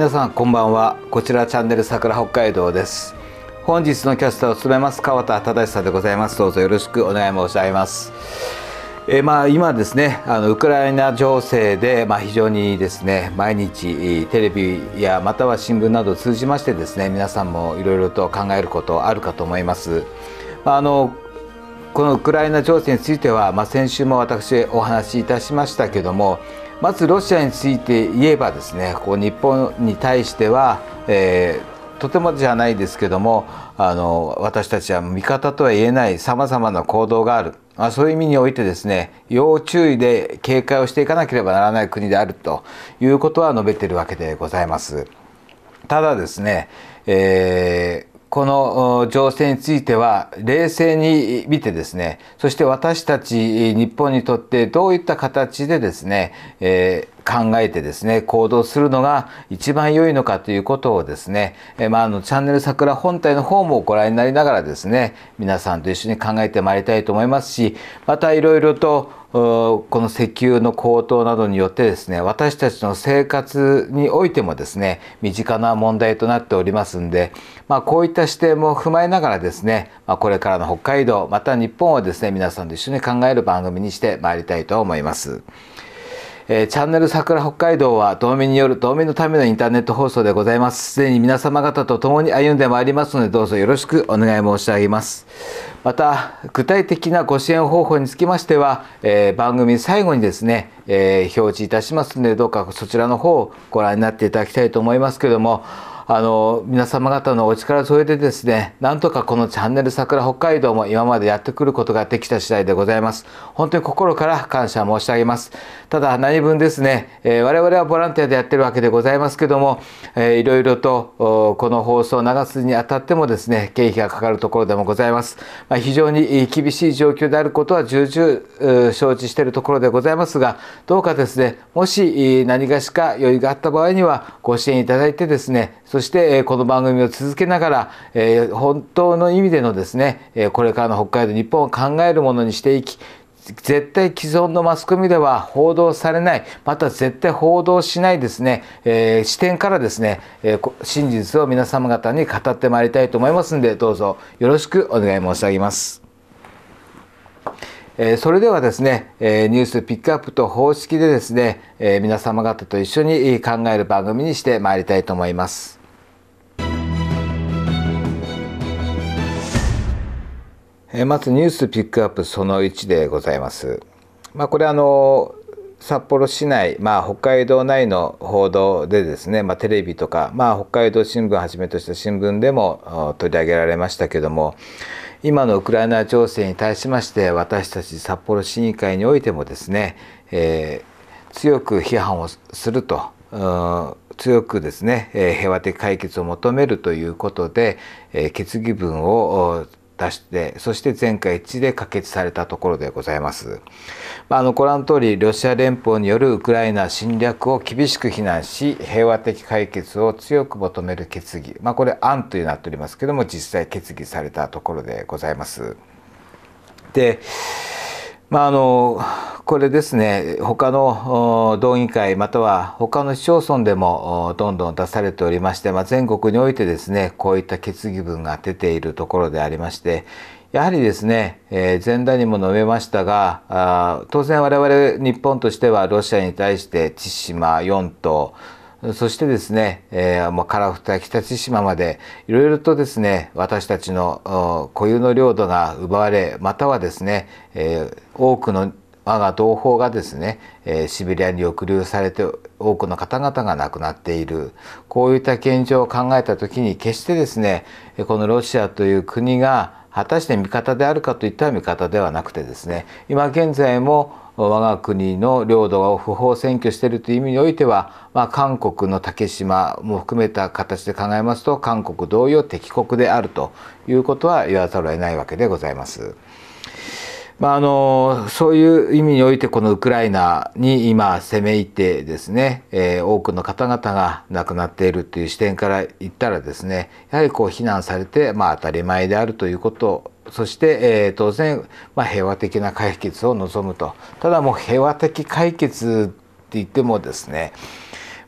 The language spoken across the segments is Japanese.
皆さんこんばんはこちらチャンネル桜北海道です本日のキャスターを務めます川田忠さんでございますどうぞよろしくお願い申し上げますえまあ、今ですねあのウクライナ情勢で、まあ、非常にですね毎日テレビやまたは新聞などを通じましてですね皆さんもいろいろと考えることあるかと思います。あのこのウクライナ情勢については、まあ、先週も私お話しいたしましたけどもまずロシアについて言えばですねこう日本に対しては、えー、とてもじゃないですけどもあの私たちは味方とは言えないさまざまな行動がある、まあ、そういう意味においてですね要注意で警戒をしていかなければならない国であるということは述べているわけでございます。ただですね、えーこの情勢については冷静に見てですねそして私たち日本にとってどういった形でですね、えー、考えてですね行動するのが一番良いのかということをですね、えー、まあ、あのチャンネル桜本体の方もご覧になりながらですね皆さんと一緒に考えてまいりたいと思いますしまたいろいろとこの石油の高騰などによってですね私たちの生活においてもですね身近な問題となっておりますんで、まあ、こういった視点も踏まえながらですね、まあ、これからの北海道また日本をですね皆さんと一緒に考える番組にしてまいりたいと思います。えー、チャンネル桜北海道は道民による道民のためのインターネット放送でございます。すでに皆様方と共に歩んでまいりますので、どうぞよろしくお願い申し上げます。また、具体的なご支援方法につきましては、えー、番組最後にですね、えー、表示いたしますので、どうかそちらの方をご覧になっていただきたいと思いますけども、あの皆様方のお力添えてですねなんとかこのチャンネル桜北海道も今までやってくることができた次第でございます本当に心から感謝申し上げますただ何分ですね、えー、我々はボランティアでやってるわけでございますけども、えー、いろいろとこの放送を流すにあたってもですね経費がかかるところでもございます、まあ、非常に厳しい状況であることは重々承知しているところでございますがどうかですねもし何がしか余裕があった場合にはご支援いただいてですねそそしてこの番組を続けながら本当の意味でのですねこれからの北海道日本を考えるものにしていき絶対既存のマスコミでは報道されないまた絶対報道しないですね、えー、視点からですね、えー、真実を皆様方に語ってまいりたいと思いますのでどうぞよろしくお願い申し上げます。えそれではですね、えニュースピックアップと方式でですね、え皆様方と一緒に考える番組にしてまいりたいと思います。えまずニュースピックアップその1でございます。まあ、これあの札幌市内、まあ、北海道内の報道でですね、まあ、テレビとか、まあ、北海道新聞はじめとした新聞でも取り上げられましたけども今のウクライナ情勢に対しまして私たち札幌市議会においてもですね、えー、強く批判をすると。強くですね平和的解決を求めるということで決議文を出して、そして全会一致で可決されたところでございます。まあ、あのご覧の通り、ロシア連邦によるウクライナ侵略を厳しく非難し、平和的解決を強く求める決議、まあ、これ案というなっておりますけども、実際決議されたところでございます。でまあ、あのこれですね他の道議会または他の市町村でもどんどん出されておりまして、まあ、全国においてですねこういった決議文が出ているところでありましてやはりですね、え前段にも述べましたがあ当然我々日本としてはロシアに対して千島4島そしてですね、えー、樺太日北千島までいろいろとですね私たちの固有の領土が奪われまたはですね、多くの我が同胞がですね、シベリアに抑留されて多くの方々が亡くなっているこういった現状を考えた時に決してですねこのロシアという国が果たして味方であるかといった味方ではなくてですね今現在も我が国の領土を不法占拠しているという意味においては、まあ、韓国の竹島も含めた形で考えますと韓国同様敵国であるということは言わざるを得ないわけでございます。まあ、あのそういう意味においてこのウクライナに今攻め入ってですね、えー、多くの方々が亡くなっているという視点から言ったらですねやはりこう非難されて、まあ、当たり前であるということそして、えー、当然、まあ、平和的な解決を望むとただもう平和的解決って言ってもですね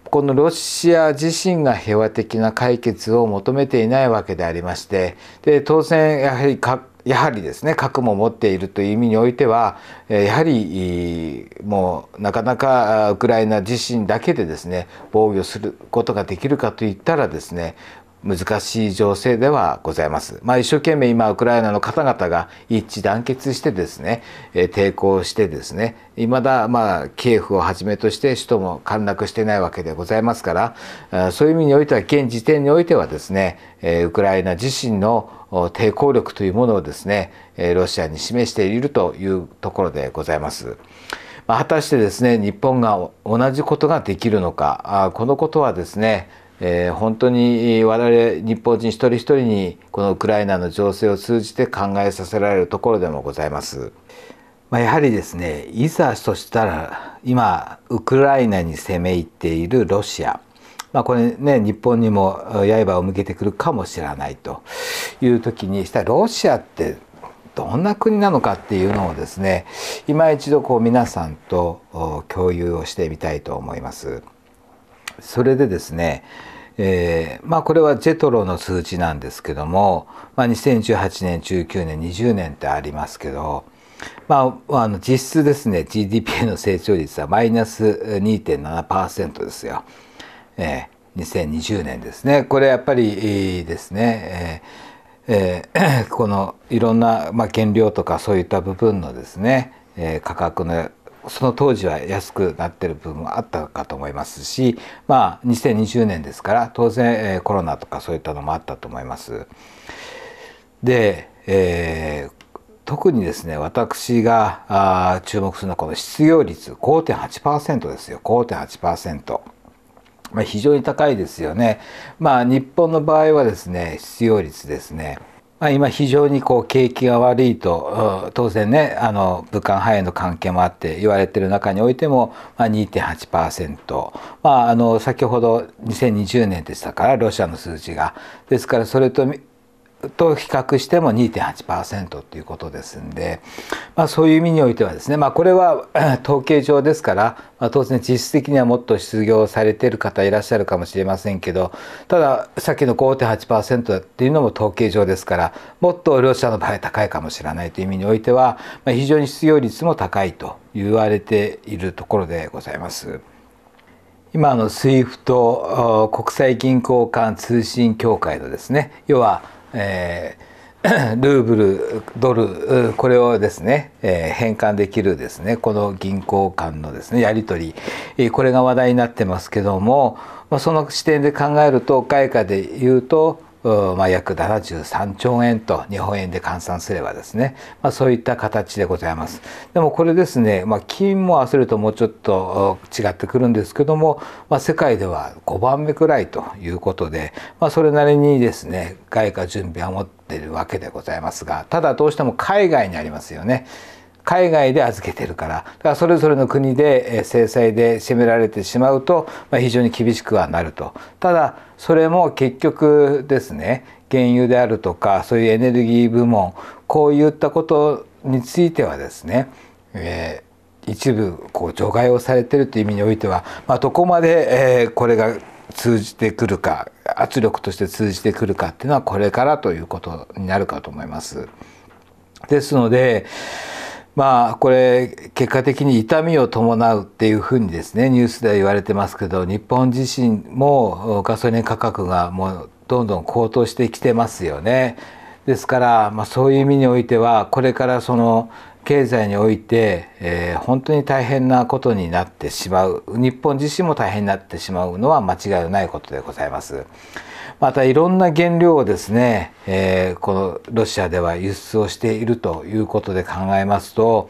このロシア自身が平和的な解決を求めていないわけでありましてで当然やはり各やはりですね核も持っているという意味においてはやはりもうなかなかウクライナ自身だけでですね防御することができるかといったらですね難しい情勢ではございます。まあ、一生懸命今ウクライナの方々が一致団結してですね、え抵抗してですね、まだまあキエフをはじめとして首都も陥落してないわけでございますから、そういう意味においては現時点においてはですね、えウクライナ自身の抵抗力というものをですねロシアに示しているというところでございます。果たしてですね日本が同じことができるのかこのことはですねえ本当に我々日本人一人一人にこのウクライナの情勢を通じて考えさせられるところでもございます。まあ、やはりですねいざとしたら今ウクライナに攻め入っているロシアまあ、これね日本にも刃を向けてくるかもしれないという時にしたロシアってどんな国なのかっていうのをですね今一度こう皆さんと共有をしてみたいと思います。それでですねえー、まあこれはジェトロの数値なんですけども、まあ、2018年19年20年ってありますけど、まあ、あの実質ですね GDP の成長率はマイナス2.7%ですよ。えー、2020年ですねこれやっぱりですね、えー、このいろんな、まあ、原料とかそういった部分のですね、えー、価格のその当時は安くなってる部分もあったかと思いますしまあ2020年ですから当然、えー、コロナとかそういったのもあったと思います。で、えー、特にですね私が注目するのはこの失業率5.8%ですよ5.8%。まあ、非常に高いですよね。まあ、日本の場合はですね失業率ですね。まあ、今非常にこう景気が悪いと当然ねあの武漢肺炎の関係もあって言われてる中においても、まあ、2.8%、まあ、あの先ほど2020年でしたからロシアの数字がですからそれとと比較しても2.8%ということですんで、まあ、そういう意味においてはですね、まあ、これは 統計上ですから、まあ、当然実質的にはもっと失業されている方いらっしゃるかもしれませんけどたださっきの5.8%っていうのも統計上ですからもっと両者の場合高いかもしれないという意味においては、まあ、非常に失業率も高いと言われているところでございます。今のスイフト国際銀行間通信協会のですね要はえー、ルーブルドルこれをですね、えー、変換できるですねこの銀行間のですねやり取りこれが話題になってますけどもその視点で考えると外貨で言うとまあ、約73兆円と日本円で換算すればですね、まあ、そういった形でございますでもこれですね、まあ、金も合わせるともうちょっと違ってくるんですけども、まあ、世界では5番目くらいということで、まあ、それなりにですね外貨準備は持っているわけでございますがただどうしても海外にありますよね。海外で預けてるからだからそれぞれの国で制裁で占められてしまうと、まあ、非常に厳しくはなるとただそれも結局ですね原油であるとかそういうエネルギー部門こういったことについてはですね、えー、一部こう除外をされてるという意味においては、まあ、どこまで、えこれが通じてくるか圧力として通じてくるかっていうのはこれからということになるかと思います。ですのでまあこれ結果的に痛みを伴うっていうふうにですねニュースでは言われてますけど日本自身もガソリン価格がもうどんどん高騰してきてますよね。ですから、まあ、そういう意味においてはこれからその経済において、えー、本当に大変なことになってしまう日本自身も大変になってしまうのは間違いないことでございます。またいろんな原料をですね、えー、このロシアでは輸出をしているということで考えますと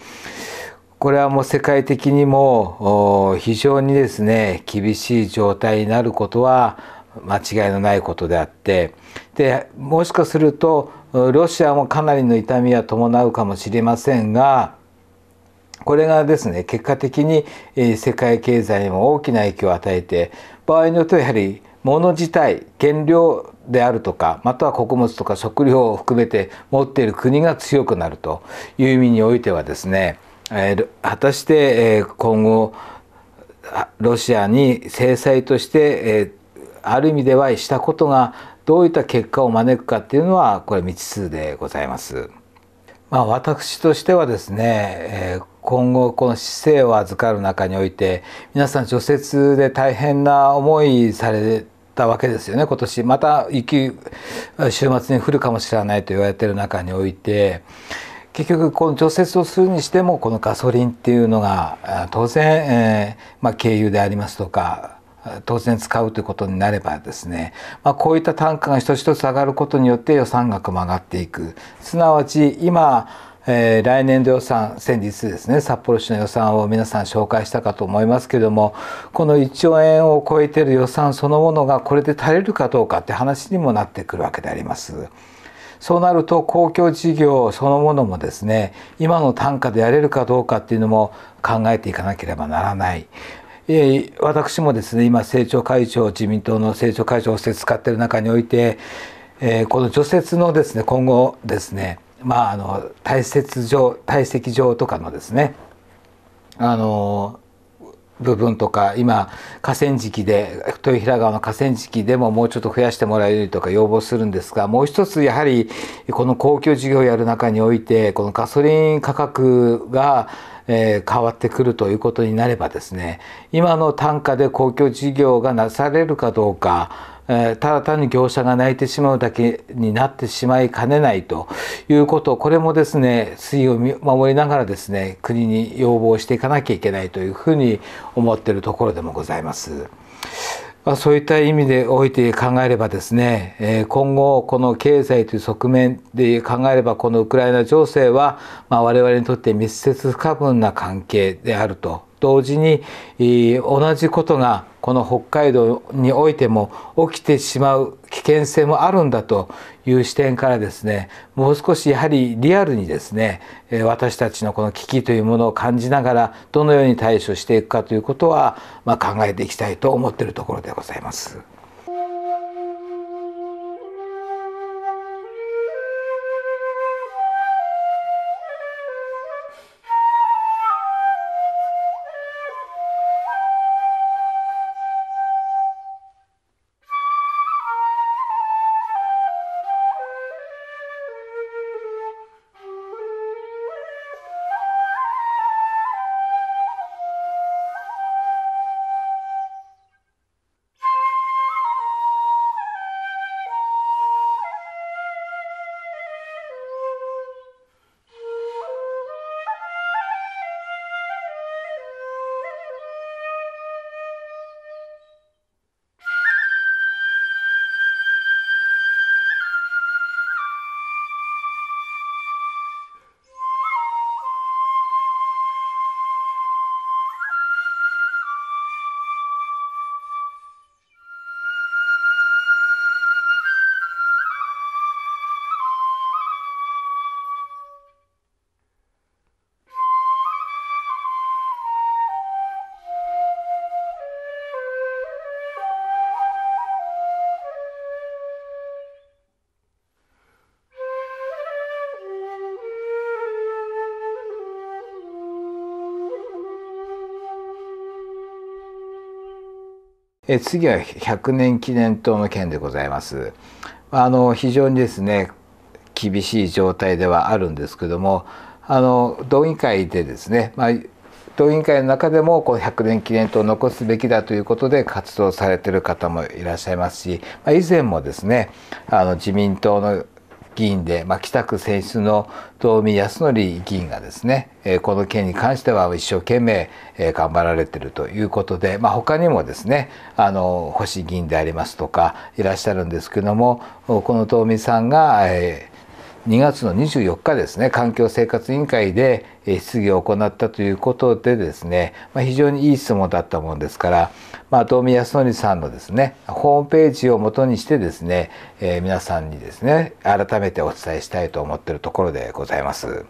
これはもう世界的にも非常にですね厳しい状態になることは間違いのないことであってでもしかするとロシアもかなりの痛みは伴うかもしれませんがこれがですね結果的に世界経済にも大きな影響を与えて場合によってはやはり物自体原料であるとかまたは穀物とか食料を含めて持っている国が強くなるという意味においてはですね、えー、果たして、えー、今後ロシアに制裁として、えー、ある意味ではしたことがどういった結果を招くかっていうのはこれ未知数でございます。まあ、私としてはですね、えー、今後この姿勢を預かる中において皆さん除雪で大変な思いされたわけですよね今年また雪週末に降るかもしれないと言われてる中において結局この除雪をするにしてもこのガソリンっていうのが当然、えー、まあ、軽油でありますとか当然使うということになればですね、まあ、こういった単価が一つ一つ上がることによって予算額も上がっていくすなわち今えー、来年度予算先日ですね札幌市の予算を皆さん紹介したかと思いますけどもこの1兆円を超えている予算そのものがこれで足りるかどうかって話にもなってくるわけであります。そうなると公共事業そのものもですね今の単価でやれるかどうかっていうのも考えていかなければならない。え私もですね今政調会長自民党の政調会長を使ってる中において、えこの除雪のですね今後ですねまあ、あの堆積場堆積場とかのですねあの部分とか今河川敷で豊平川の河川敷でももうちょっと増やしてもらえるとか要望するんですがもう一つやはりこの公共事業をやる中においてこのガソリン価格がえ変わってくるということになればですね今の単価で公共事業がなされるかどうかえただ単に業者が泣いてしまうだけになってしまいかねないということこれもですね水を守りながらですね国に要望していかなきゃいけないというふうに思っているところでもございます。まあ、そういった意味でおいて考えればですね、え今後この経済という側面で考えればこのウクライナ情勢は、まあ、我々にとって密接不可分な関係であると同時に同じことがこの北海道においても起きてしまう危険性もあるんだという視点からですねもう少しやはりリアルにですね私たちのこの危機というものを感じながらどのように対処していくかということは、まあ、考えていきたいと思っているところでございます。え次は100年記念塔の件でございます。あの非常にですね厳しい状態ではあるんですけどもあの道議会でですね、まあ、道議会の中でもこの100年記念塔を残すべきだということで活動されてる方もいらっしゃいますし、まあ、以前もですねあの自民党の議員で、まあ、北区選出の道見康則議員がですね、えこの件に関しては一生懸命、え頑張られてるということで、まあ、他にもですねあの星議員でありますとかいらっしゃるんですけどもこの東見さんが、えー2月の24日ですね環境生活委員会で質疑を行ったということでですね、まあ、非常にいい質問だったものですから、まあ、遠見康則さんのですねホームページをもとにしてですね、えー、皆さんにですね改めてお伝えしたいと思っているところでございます。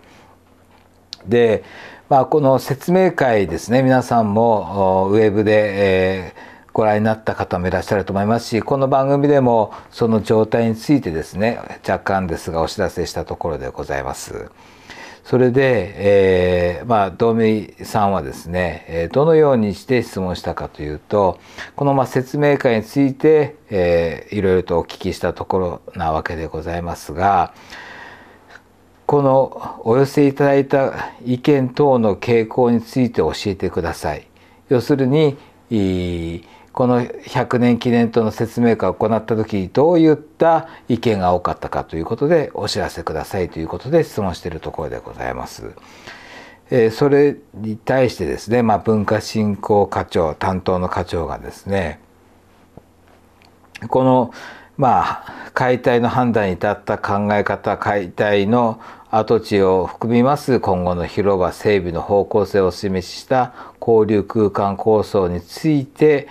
で、まあ、この説明会ですね皆さんもウェブで、えーご覧になった方もいらっしゃると思いますしこの番組でもその状態についてですね若干ですがお知らせしたところでございます。それで、えー、まあ、道美さんはですね、えどのようにして質問したかというと、このま説明会について、えー、いろいろとお聞きしたところなわけでございますが、このお寄せいただいた意見等の傾向について教えてください。要するに、この100年記念との説明会を行った時どういった意見が多かったかということでお知らせくださいということで質問しているところでございます。えそれに対してですね、まあ、文化振興課長担当の課長がですねこのまあ解体の判断に至った考え方解体の跡地を含みます今後の広場整備の方向性を示した交流空間構想について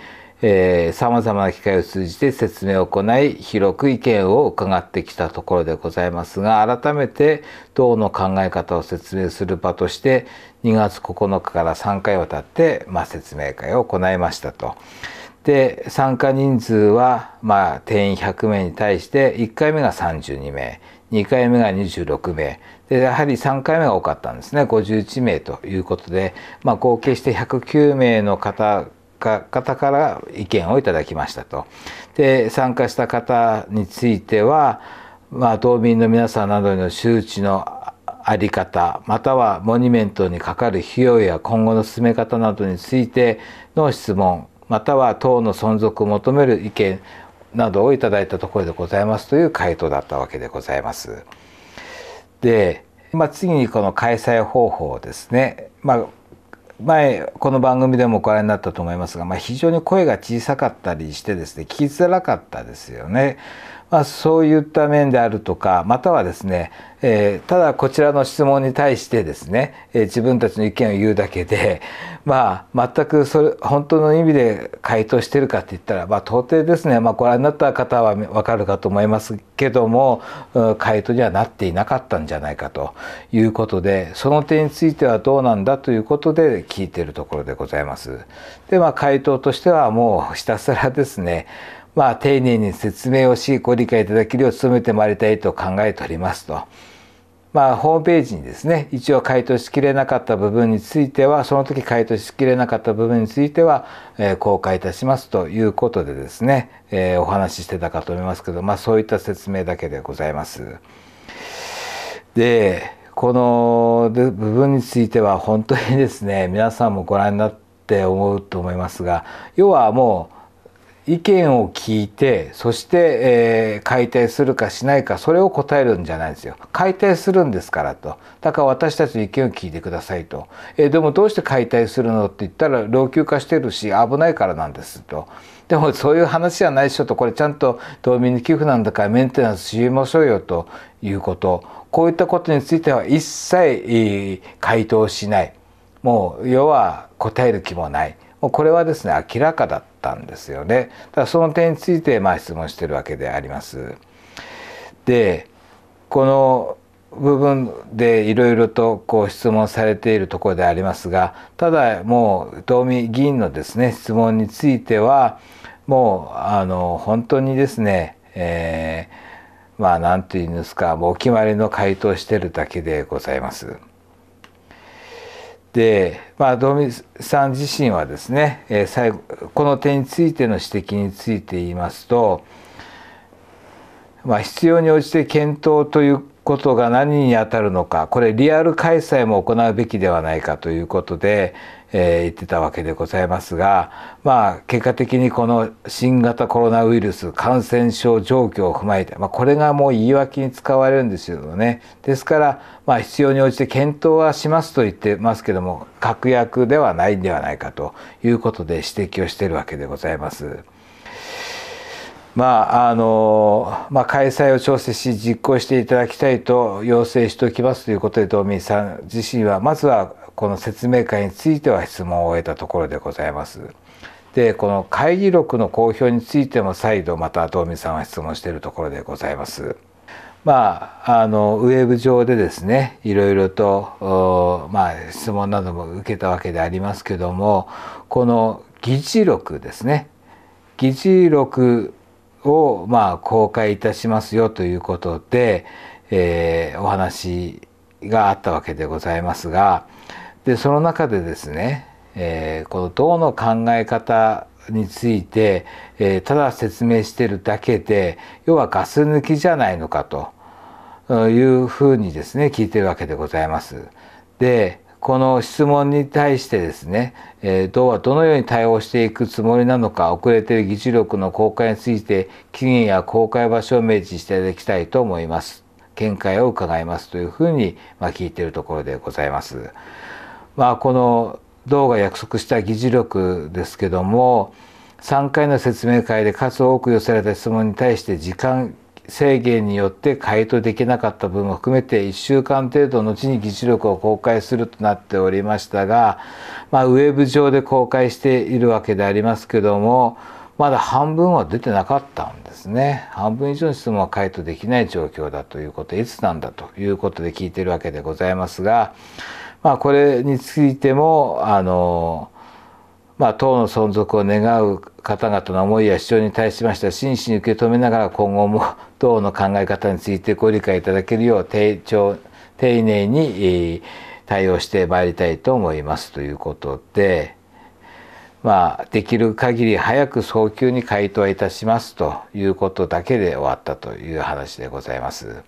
さまざまな機会を通じて説明を行い広く意見を伺ってきたところでございますが改めて党の考え方を説明する場として2月9日から3回わたって、まあ、説明会を行いましたと。で参加人数は、まあ、定員100名に対して1回目が32名2回目が26名でやはり3回目が多かったんですね51名ということで、まあ、合計して109名の方方から意見をいただきましたと。で参加した方については、まあ、島民の皆さんなどへの周知の在り方またはモニュメントにかかる費用や今後の進め方などについての質問または党の存続を求める意見などをいただいたところでございますという回答だったわけでございます。で、まあ、次にこの開催方法ですね、まあ前この番組でもご覧になったと思いますが、まあ、非常に声が小さかったりしてですね聞きづらかったですよね。まあ、そういった面であるとかまたはですね、えー、ただこちらの質問に対してですね、えー、自分たちの意見を言うだけで、まあ、全くそれ本当の意味で回答してるかって言ったら、まあ、到底ですね、まあ、ご覧になった方は分かるかと思いますけども回答にはなっていなかったんじゃないかということでその点についてはどうなんだということで聞いてるところでございます。でまあ、回答としてはもうひたすらですねまあ、丁寧に説明をし、ご理解いただけるよう努めてまいりたいと考えておりますと。まあ、ホームページにですね、一応回答しきれなかった部分については、その時回答しきれなかった部分については、えー、公開いたしますということでですね、えー、お話ししてたかと思いますけど、まあ、そういった説明だけでございます。で、この部分については本当にですね、皆さんもご覧になって思うと思いますが、要はもう、意見を聞いてそして、えー、解体するかしないかそれを答えるんじゃないんですよ解体するんですからとだから私たちの意見を聞いてくださいと、えー、でもどうして解体するのって言ったら老朽化してるし危ないからなんですとでもそういう話じゃないでしょとこれちゃんと道民に寄付なんだからメンテナンスしましょうよということこういったことについては一切回答しないもう要は答える気もないもうこれはですね明らかだったんですよね。だその点についてまあ質問してるわけであります。でこの部分でいろいろとこう質問されているところでありますがただもう遠見議員のですね質問についてはもうあの本当にですね、えー、まあ何て言うんですかもうお決まりの回答してるだけでございます。で、まあ、堂見さん自身はですね、えー、最後この点についての指摘について言いますと、まあ、必要に応じて検討ということが何にあたるのかこれリアル開催も行うべきではないかということで、えー、言ってたわけでございますが、まあ、結果的にこの新型コロナウイルス感染症状況を踏まえて、まあ、これがもう言い訳に使われるんですよね。ですから、まあ、必要に応じて検討はしますと言ってますけども確約ではないんではないかということで指摘をしているわけでございます。まああのまあ、開催を調整し実行していただきたいと要請しておきますということで道民さん自身はまずはこの説明会については質問を終えたところでございます。でこの会議録の公表についても再度また道見さんは質問しているところでございます。まあ、あのウェブ上でですねいろいろと、まあ、質問なども受けたわけでありますけどもこの議事録ですね議事録を、まあ、公開いたしますよということで、えー、お話があったわけでございますがでその中でですね、えー、この銅の考え方について、えー、ただ説明してるだけで要はガス抜きじゃないのかというふうにですね聞いてるわけでございます。でこの質問に対してですね、えはどのように対応していくつもりなのか遅れている議事録の公開について期限や公開場所を明示していただきたいと思います。見解を伺いますというふうに、ま聞いているところでございます。まあ、この道が約束した議事録ですけども3回の説明会で数多く寄せられた質問に対して時間制限によって回答できなかった分も含めて1週間程度後に議事録を公開するとなっておりましたが、まあ、ウェブ上で公開しているわけでありますけどもまだ半分は出てなかったんですね。半分以上の質問は回答できない状況だということ、いつなんだということで聞いてるわけでございますが、まあ、これについても、あの、まあ、党の存続を願う方々の思いや主張に対しましては真摯に受け止めながら今後も党の考え方についてご理解いただけるよう丁丁寧に対応してまいりたいと思いますということで。まあ、できる限り早く早急に回答いたしますということだけで終わったという話でございます。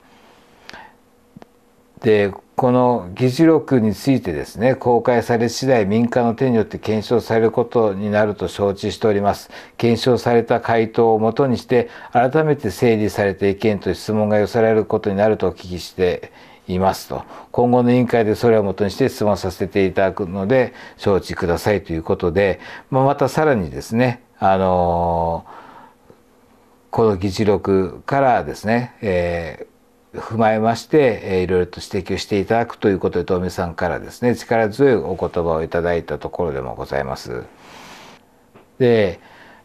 でこの議事録についてですね公開され次第民間の手によって検証されることになると承知しております検証された回答をもとにして改めて整理された意見と質問が寄せられることになるとお聞きしていますと今後の委員会でそれをもとにして質問させていただくので承知くださいということで、まあ、またさらにですねあのこの議事録からですね、えー、踏まえまして、えー、いろいろと指摘をしていただくということで遠見さんからですね力強いお言葉をいただいたところでもございます。で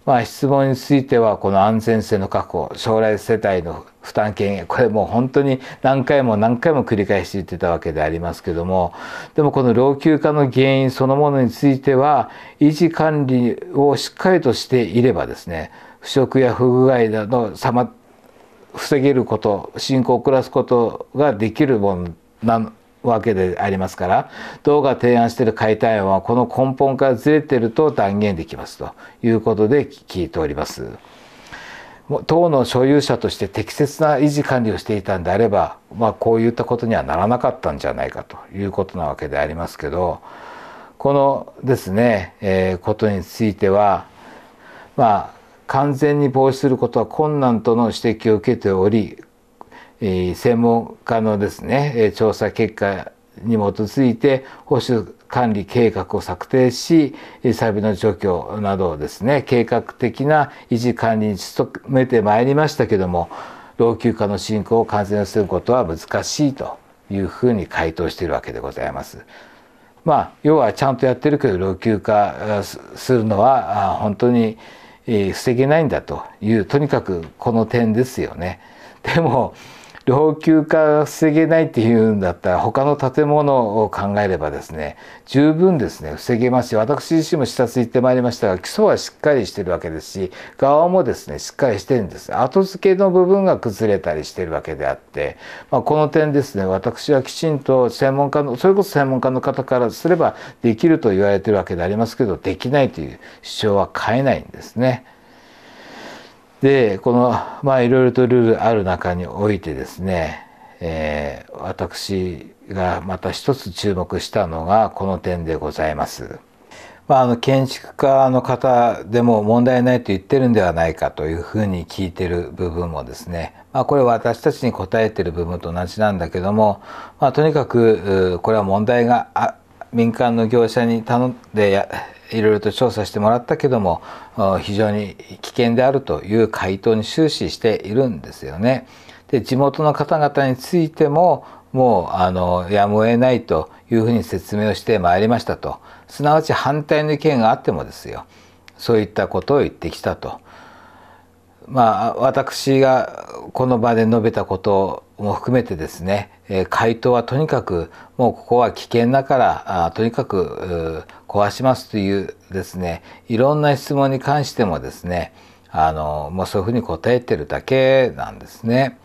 まあ、質問についてはこの安全性の確保将来世帯の負担軽減これもう本当に何回も何回も繰り返して言ってたわけでありますけどもでもこの老朽化の原因そのものについては維持管理をしっかりとしていればですね腐食や不具合など防げること進行を遅らすことができるものなわけでありますから動画提案している解体案はこの根本からずれていると断言できますということで聞いております。党の所有者として適切な維持管理をしていたんであれば、まあ、こういったことにはならなかったんじゃないかということなわけでありますけどこのですね、えー、ことについてはまあ完全に防止することは困難との指摘を受けており専門家のですね調査結果に基づいて保守管理計画を策定しサビの除去などをですね計画的な維持管理に努めてまいりましたけども老朽化の進行を完全することは難しいというふうに回答しているわけでございます。まあ、要はちゃんとやってるけど老朽化するのは本当に防げないんだというとにかくこの点ですよね。でも老朽化が防げないっていうんだったら他の建物を考えればですね十分ですね防げますし私自身も視察行ってまいりましたが基礎はしっかりしてるわけですし側もですねしっかりしてるんです後付けの部分が崩れたりしてるわけであって、まあ、この点ですね私はきちんと専門家のそれこそ専門家の方からすればできると言われてるわけでありますけどできないという主張は変えないんですね。でこのまあいろいろとルールある中においてですね、えー、私がまた一つ注目したのがこの点でございます。まあ、あの建築家の方でも問題ないと言ってるんではないかというふうに聞いてる部分もですね、まあ、これは私たちに答えてる部分と同じなんだけども、まあ、とにかくこれは問題が民間の業者に頼んでいろいろと調査してもらったけども非常に危険であるという回答に終始しているんですよね。で地元の方々についてももうあのやむを得ないというふうに説明をしてまいりましたとすなわち反対の意見があってもですよそういったことを言ってきたと。まあ、私がこの場で述べたことも含めてですね、え回答はとにかくもうここは危険だからとにかく壊しますというですねいろんな質問に関してもですねあのもうそういうふうに答えてるだけなんですね。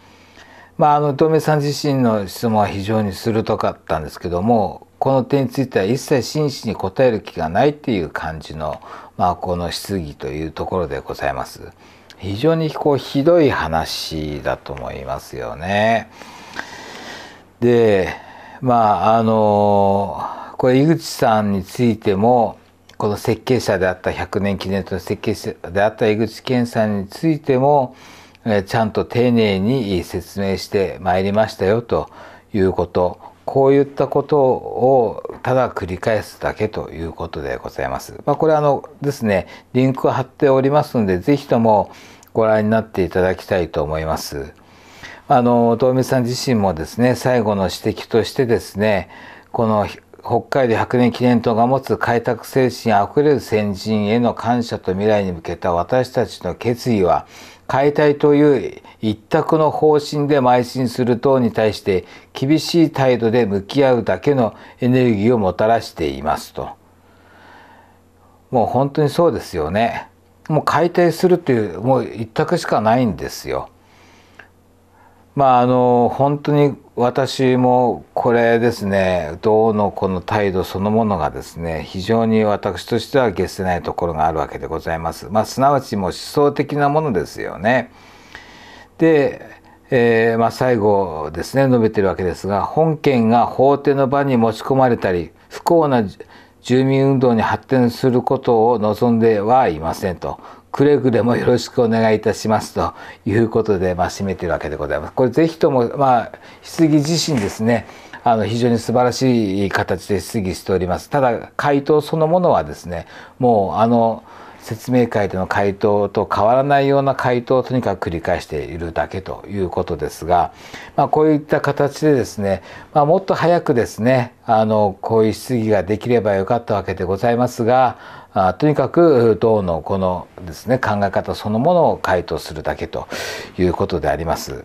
まあ、あの伊藤さん自身の質問は非常に鋭かったんですけどもこの点については一切真摯に答える気がないっていう感じの、まあ、この質疑というところでございます。非常にこうひどい話だと思いますよね。でまああのこれ井口さんについてもこの設計者であった100年記念と設計者であった井口健さんについてもちゃんと丁寧に説明してまいりましたよということこういったことをただ繰り返すだけということでございます。まあ、これあのですねリンクを貼っておりますので是非ともご覧になっていただきたいと思います。あの遠見さん自身もですね最後の指摘としてですねこの北海道百年記念塔が持つ開拓精神あふれる先人への感謝と未来に向けた私たちの決意は解体という一択の方針で邁進する党に対して厳しい態度で向き合うだけのエネルギーをもたらしていますともう本当にそうですよね。もう解体するというもう一択しかないんですよ。まああの本当に私もこれですね銅のこの態度そのものがですね非常に私としては決せないところがあるわけでございます。まあ、すなわちもう思想的なものですよね。で、えー、まあ、最後ですね述べてるわけですが本件が法廷の場に持ち込まれたり不幸な住民運動に発展することを望んではいませんとくれぐれもよろしくお願いいたしますということで、まあ、締めてるわけでございます。これぜひとも、まあ、質疑自身ですねあの非常に素晴らしい形で質疑しております。ただ回答そのものはですねもうあの説明会での回答と変わらないような回答をとにかく繰り返しているだけということですが、まあ、こういった形でですね、まあ、もっと早くですねあのこういう質疑ができればよかったわけでございますがあとにかく党のこのですね考え方そのものを回答するだけということであります。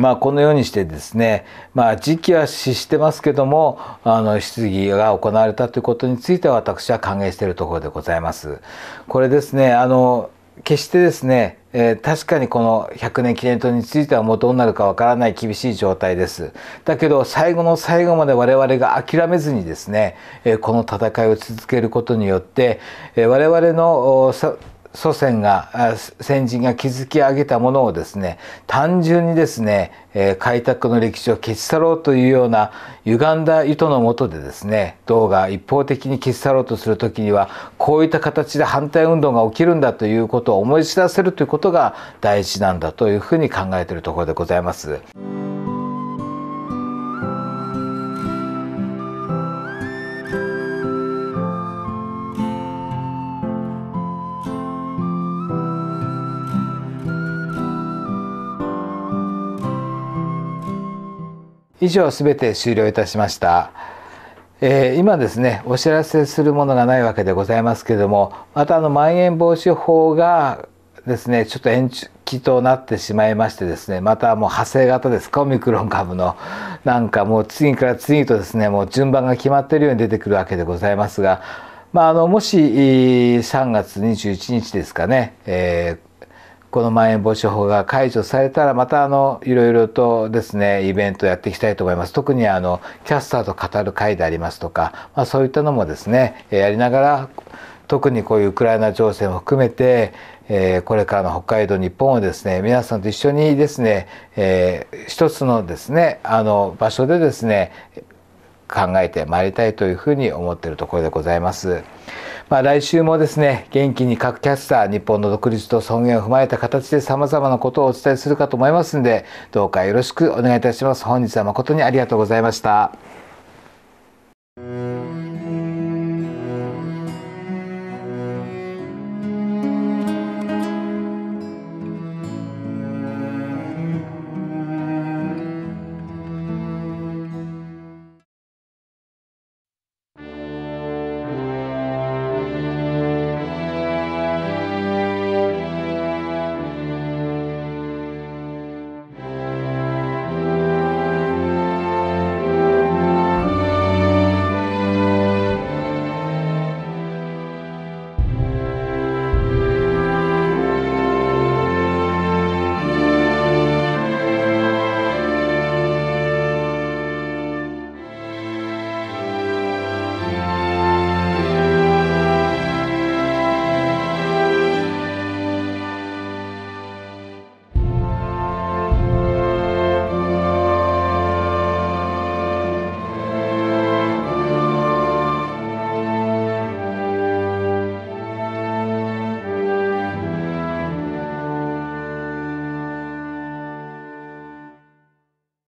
まあ、このようにしてですね、まあ、時期は死してますけどもあの質疑が行われたということについては私は歓迎しているところでございます。これですねあの決してですね、えー、確かにこの100年記念塔についてはもうどうなるかわからない厳しい状態です。だけど最後の最後まで我々が諦めずにですね、えー、この戦いを続けることによって、えー、我々の祖先が先人が築き上げたものをですね単純にですね開拓の歴史を消し去ろうというような歪んだ意図のもとでですね道が一方的に消し去ろうとする時にはこういった形で反対運動が起きるんだということを思い知らせるということが大事なんだというふうに考えているところでございます。以上すべて終了いたしました。えー、今ですねお知らせするものがないわけでございますけれどもまたあのまん延防止法がですねちょっと延期となってしまいましてですねまたもう派生型ですかオミクロン株のなんかもう次から次とですねもう順番が決まってるように出てくるわけでございますが、まあ、あのもし3月21日ですかね、えーこのまん延防止法が解除されたらまたあのいろいろとですねイベントやっていきたいと思います特にあのキャスターと語る会でありますとか、まあ、そういったのもですねやりながら特にこういうウクライナ情勢も含めて、えー、これからの北海道日本をですね皆さんと一緒にですね、えー、一つのですねあの場所でですね考えてまいりたいというふうに思っているところでございます。まあ、来週もですね元気に各キャスター日本の独立と尊厳を踏まえた形でさまざまなことをお伝えするかと思いますんでどうかよろしくお願いいたします本日は誠にありがとうございました。